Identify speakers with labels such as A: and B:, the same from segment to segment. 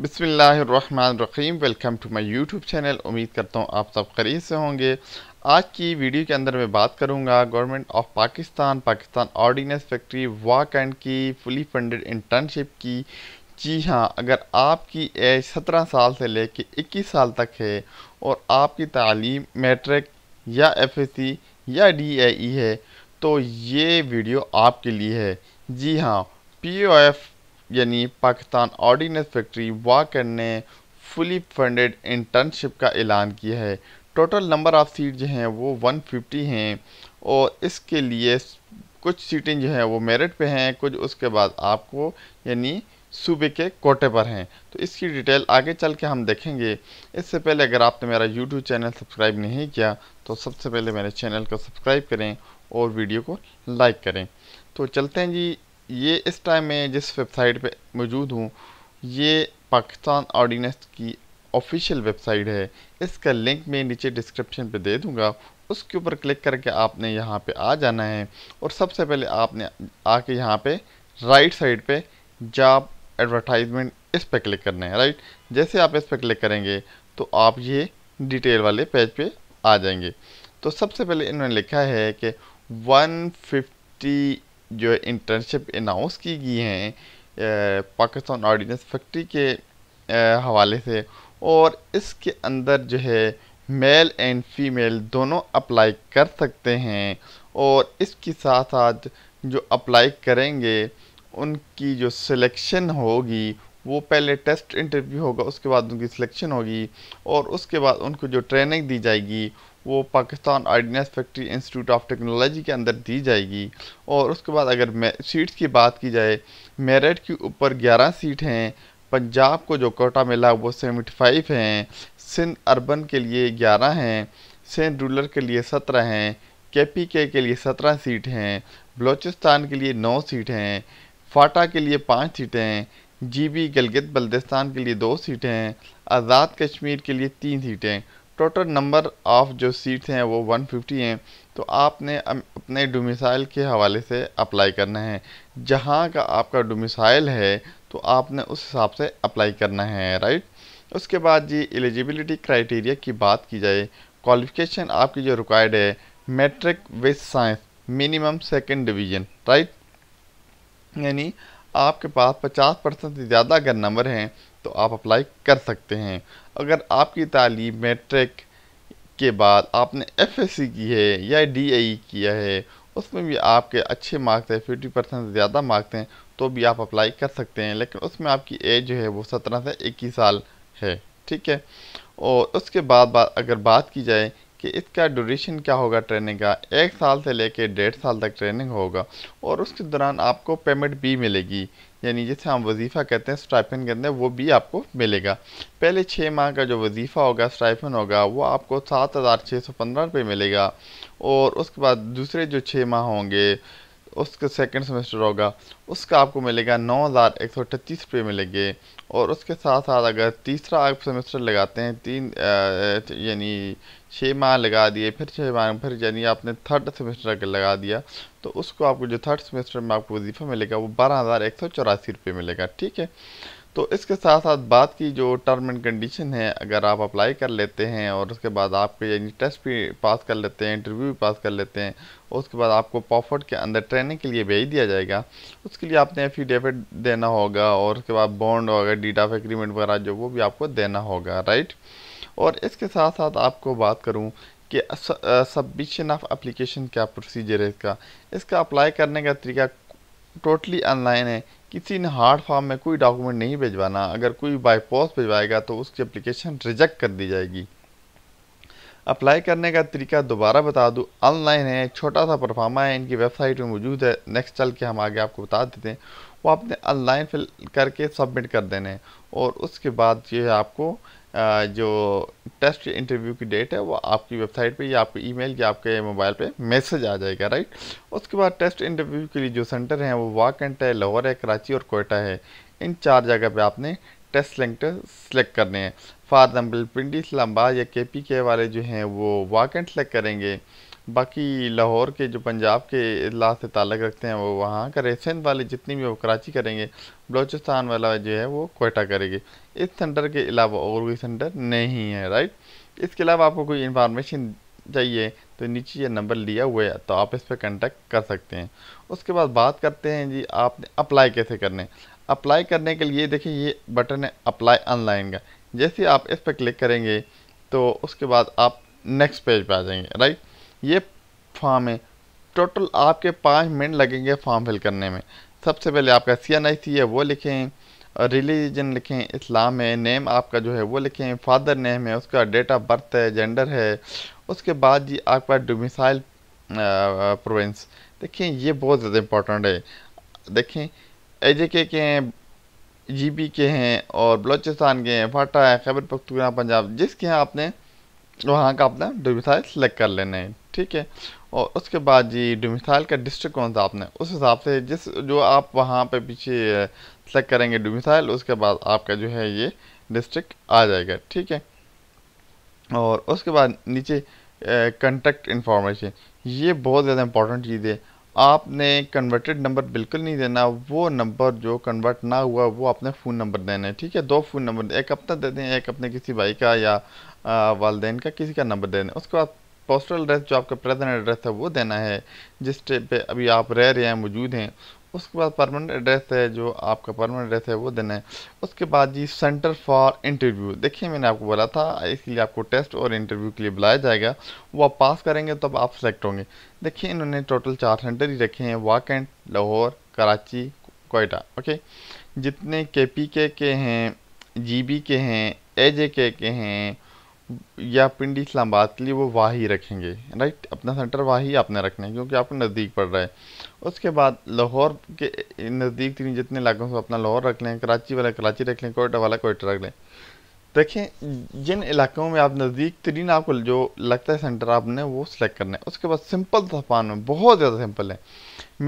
A: बिसमीम welcome to my YouTube channel उम्मीद करता हूँ आप सब खरीद से होंगे आज की वीडियो के अंदर मैं बात करूँगा government of Pakistan Pakistan ordnance factory वाक एंड की फुली फंडेड इंटर्नशिप की जी हाँ अगर आपकी एज सत्रह साल से लेकर इक्कीस साल तक है और आपकी तालीम मेट्रिक या एफ या डी है तो ये वीडियो आपके लिए है जी हाँ पी ओ एफ़ यानी पाकिस्तान ऑर्डिनेंस फैक्ट्री वाक ने फुली फंडेड इंटर्नशिप का ऐलान किया है टोटल नंबर ऑफ़ सीट जो हैं वो 150 हैं और इसके लिए कुछ सीटें जो हैं वो मेरिट पे हैं कुछ उसके बाद आपको यानी सूबे के कोटे पर हैं तो इसकी डिटेल आगे चल के हम देखेंगे इससे पहले अगर आपने मेरा यूट्यूब चैनल सब्सक्राइब नहीं किया तो सबसे पहले मेरे चैनल को सब्सक्राइब करें और वीडियो को लाइक करें तो चलते हैं जी ये इस टाइम मैं जिस वेबसाइट पे मौजूद हूँ ये पाकिस्तान ऑर्डिनेंस की ऑफिशियल वेबसाइट है इसका लिंक मैं नीचे डिस्क्रिप्शन पे दे दूँगा उसके ऊपर क्लिक करके आपने यहाँ पे आ जाना है और सबसे पहले आपने आके यहाँ पे राइट साइड पे जॉब एडवर्टाइजमेंट इस पर क्लिक करना है राइट जैसे आप इस पर क्लिक करेंगे तो आप ये डिटेल वाले पेज पे आ जाएंगे तो सबसे पहले इन्होंने लिखा है कि 150 जो इंटर्नशिप अनाउंस की गई हैं पाकिस्तान ऑर्डिनेंस फैक्ट्री के हवाले से और इसके अंदर जो है मेल एंड फीमेल दोनों अप्लाई कर सकते हैं और इसके साथ साथ जो अप्लाई करेंगे उनकी जो सिलेक्शन होगी वो पहले टेस्ट इंटरव्यू होगा उसके बाद उनकी सिलेक्शन होगी और उसके बाद उनको जो ट्रेनिंग दी जाएगी वो Pakistan ordnance factory institute of technology के अंदर दी जाएगी और उसके बाद अगर सीट्स की बात की जाए मेरठ के ऊपर 11 सीट हैं पंजाब को जो कोटा मिला वो सेवेंटी फाइव हैं सिंध अर्बन के लिए ग्यारह हैं सिंध रूरल के लिए सत्रह हैं के पी के के लिए सत्रह सीट हैं बलूचिस्तान के लिए नौ सीट हैं फाटा के लिए पाँच सीटें जी बी गलगित बल्दिस्तान के लिए दो सीटें आज़ाद कश्मीर के लिए तीन सीटें टोटल नंबर ऑफ़ जो सीट्स हैं वो 150 हैं तो आपने अपने डोमिसाइल के हवाले से अप्लाई करना है जहाँ का आपका डोमिसाइल है तो आपने उस हिसाब से अप्लाई करना है राइट उसके बाद जी एलिजिबिलिटी क्राइटेरिया की बात की जाए क्वालिफिकेशन आपकी जो रिक्वायर्ड है matric with science minimum second division right यानी आपके पास 50 परसेंट से ज़्यादा अगर नंबर हैं तो आप अप्लाई कर सकते हैं अगर आपकी तालीम मेट्रिक के बाद आपने एफ की है या डी e किया है उसमें भी आपके अच्छे मार्क्स हैं फिफ्टी परसेंट ज़्यादा मार्क्स हैं तो भी आप अप्लाई कर सकते हैं लेकिन उसमें आपकी एज जो है वो सत्रह से इक्कीस साल है ठीक है और उसके बाद बात अगर बात की जाए कि इसका ड्यूरेशन क्या होगा ट्रेनिंग का एक साल से लेकर डेढ़ साल तक ट्रेनिंग होगा और उसके दौरान आपको पेमेंट भी मिलेगी यानी जैसे हम वजीफ़ा कहते हैं स्ट्राइफन कहते हैं वो भी आपको मिलेगा पहले छः माह का जो वजीफ़ा होगा स्ट्राइफन होगा वो आपको सात हज़ार छः सौ पंद्रह रुपये मिलेगा और उसके बाद दूसरे जो छः माह होंगे उसका सेकंड सेमेस्टर होगा उसका आपको मिलेगा नौ हज़ार एक सौ अट्ठतीस रुपये मिलेंगे और उसके साथ साथ अगर तीसरा आप सेमेस्टर लगाते हैं तीन यानी छः माह लगा दिए फिर छः माह फिर यानी आपने थर्ड सेमेस्टर अगर लगा दिया तो उसको आपको जो थर्ड सेमेस्टर में आपको वजीफ़ा मिलेगा वो बारह हज़ार एक सौ चौरासी रुपये मिलेगा ठीक है तो इसके साथ साथ बात की जो टर्म एंड कंडीशन है अगर आप अप्लाई कर लेते हैं और उसके बाद आपके यानी टेस्ट भी पास कर लेते हैं इंटरव्यू भी पास कर लेते हैं उसके बाद आपको पॉफर्ट के अंदर ट्रेनिंग के लिए भेज दिया जाएगा उसके लिए आपने एफिडेविट देना होगा और उसके बाद बॉन्ड वगैरह डीट ऑफ एग्रीमेंट वगैरह जो वो भी आपको देना होगा राइट और इसके साथ साथ आपको बात करूँ कि सबमिशन ऑफ एप्लीकेशन क्या प्रोसीजर है इसका इसका अप्लाई करने का तरीका टोटली ऑनलाइन है किसी ने हार्ड फॉर्म में कोई डॉक्यूमेंट नहीं भिजवाना अगर कोई बाई पोस्ट भिजवाएगा तो उसकी अप्लीकेशन रिजेक्ट कर दी जाएगी अप्लाई करने का तरीका दोबारा बता दूँ ऑनलाइन है छोटा सा परफार्मा है इनकी वेबसाइट में मौजूद है नेक्स्ट चल के हम आगे आपको बता देते हैं वो आपने ऑनलाइन फिल करके सबमिट कर देने और उसके बाद जो है आपको जो टेस्ट इंटरव्यू की डेट है वो आपकी वेबसाइट पे या आपके ईमेल या आपके मोबाइल पे मैसेज आ जाएगा राइट उसके बाद टेस्ट इंटरव्यू के लिए जो सेंटर हैं वो वाकेंट है लाहौर है कराची और कोयटा है इन चार जगह पे आपने टेस्ट सेंटर सेलेक्ट करने हैं फॉर एग्जाम्पल पिंडी इस्लामाबाद या के पी के वाले जो हैं वो वाकेंट सेलेक्ट करेंगे बाकी लाहौर के जो पंजाब के इजलास से ताल्लक़ रखते हैं वो वहाँ करे सिंध वाले जितनी भी वो कराची करेंगे बलूचिस्तान वाला जो है वो कोयटा करेंगे इस सेंटर के अलावा और कोई सेंटर नहीं है राइट इसके अलावा आपको कोई इन्फॉर्मेशन चाहिए तो नीचे ये नंबर लिया हुआ है तो आप इस पर कंटेक्ट कर सकते हैं उसके बाद बात करते हैं जी आपने अप्लाई कैसे करने अप्लाई करने के लिए देखिए ये बटन है अप्लाई ऑनलाइन का जैसे आप इस पर क्लिक करेंगे तो उसके बाद आप नेक्स्ट पेज पर आ जाएंगे राइट ये फॉर्म है टोटल आपके पाँच मिनट लगेंगे फॉर्म फिल करने में सबसे पहले आपका सी एन आई सी है वो लिखें रिलीजन लिखें इस्लाम है नेम आपका जो है वो लिखें फादर नेम है उसका डेट ऑफ बर्थ है जेंडर है उसके बाद जी आपका डोमिसाइल प्रोविंस देखें ये बहुत ज़्यादा इम्पोर्टेंट है देखें एजे के के हैं जी पी के हैं और बलोचिस्तान के हैं फाटा है खैबर पख्तूना पंजाब जिसके यहाँ आपने वहाँ का अपना डोमिसाइल सेलेक्ट कर लेना है ठीक है और उसके बाद जी डोमिसाइल का डिस्ट्रिक्ट कौन सा आपने उस हिसाब से जिस जो आप वहाँ पे पीछे सेलेक्ट करेंगे डोमिसाइल उसके बाद आपका जो है ये डिस्ट्रिक्ट आ जाएगा ठीक है और उसके बाद नीचे कंटेक्ट इन्फॉर्मेशन ये बहुत ज़्यादा इंपॉर्टेंट चीज़ है आपने कन्वर्टेड नंबर बिल्कुल नहीं देना वो नंबर जो कन्वर्ट ना हुआ वो आपने फ़ोन नंबर देना है ठीक है दो फ़ोन नंबर एक अपना दे दें एक अपने किसी भाई का या वालदेन का किसी का नंबर दे दें उसके बाद पोस्टल एड्रेस जो आपका प्रेजेंट एड्रेस है वो देना है जिस पे अभी आप रह रहे हैं मौजूद हैं उसके बाद परमानेंट एड्रेस है जो आपका परमानेंट एड्रेस है वो देना है उसके बाद जी सेंटर फॉर इंटरव्यू देखिए मैंने आपको बोला था इसलिए आपको टेस्ट और इंटरव्यू के लिए बुलाया जाएगा वो आप पास करेंगे तब आप सेलेक्ट होंगे देखिए इन्होंने टोटल चार सेंटर ही रखे हैं वाकेंट लाहौर कराची कोयटा ओके जितने के पी के के हैं जी बी के हैं ए के हैं या पिंडी इस्लामाबाद के लिए वो वाही रखेंगे राइट अपना सेंटर वाही आपने रखना है क्योंकि आपको नज़दीक पड़ रहा है उसके बाद लाहौर के नज़दीक तीन जितने इलाकों से अपना लाहौर रख लें कराची वाला कराची रख लें कोयटा वाला कोयटा रख लें देखें जिन इलाकों में आप नज़दीक तरीन आपको जो लगता है सेंटर आपने वो सिलेक्ट करना है उसके बाद सिंपल सफान में बहुत ज़्यादा सिंपल है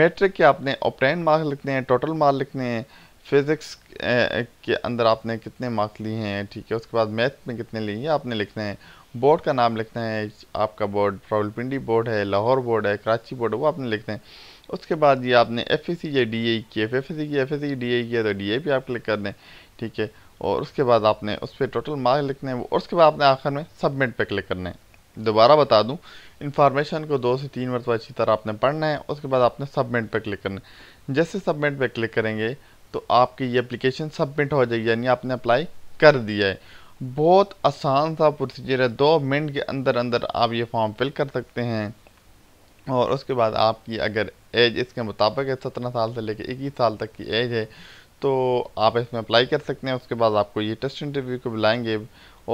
A: मेट्रिक के आपने ऑपरेंट मार्क लिखने हैं टोटल मार्क लिखने हैं फिज़िक्स के अंदर आपने कितने मार्क्स लिए हैं ठीक है उसके बाद मैथ में कितने लिए हैं आपने लिखना है बोर्ड का नाम लिखना है आपका बोर्ड रावलपिंडी बोर्ड है लाहौर बोर्ड है कराची बोर्ड है वो आपने लिखना है उसके बाद ये आपने एफ सी e या डी e e ए की एफ एफ की एफ सी डी ए किया तो डी ए पे आप क्लिक कर दें ठीक है और उसके बाद आपने उस पर टोटल मार्क लिखने हैं और उसके बाद आपने आखिर में सबमिट पर क्लिक करना है दोबारा बता दूँ इन्फॉर्मेशन को दो से तीन मरतबा अच्छी तरह आपने पढ़ना है उसके बाद आपने सबमिट पर क्लिक करना है जैसे सबमिट पर क्लिक करेंगे तो आपकी ये अप्लीकेशन सबमिट हो जाएगी यानी आपने अप्लाई कर दिया है बहुत आसान सा प्रोसीजर है दो मिनट के अंदर अंदर आप ये फॉर्म फिल कर सकते हैं और उसके बाद आपकी अगर एज इसके मुताबिक है सत्रह साल से लेकर इक्कीस साल तक की एज है तो आप इसमें अप्लाई कर सकते हैं उसके बाद आपको ये टेस्ट इंटरव्यू को बुलाएंगे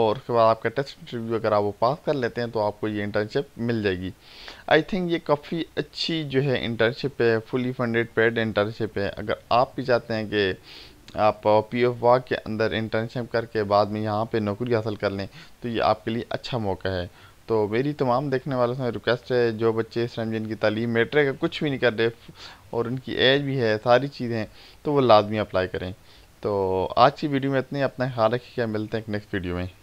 A: और उसके बाद आपका टेस्ट इंटरव्यू अगर आप वो पास कर लेते हैं तो आपको ये इंटर्नशिप मिल जाएगी आई थिंक ये काफ़ी अच्छी जो है इंटर्नशिप है फुली फंडेड पेड इंटर्नशिप है अगर आप भी चाहते हैं कि आप पी एफ वाक के अंदर इंटर्नशिप करके बाद में यहाँ पे नौकरी हासिल कर लें तो ये आपके लिए अच्छा मौका है तो मेरी तमाम देखने वालों से रिक्वेस्ट है जो बच्चे इस टाइम जिनकी तालीम मेट्रिक का कुछ भी नहीं कर रहे और उनकी एज भी है सारी चीज़ें तो वो लाजमी अप्लाई करें तो आज की वीडियो में इतने अपना ख्याल रखिएगा मिलते हैं नेक्स्ट वीडियो में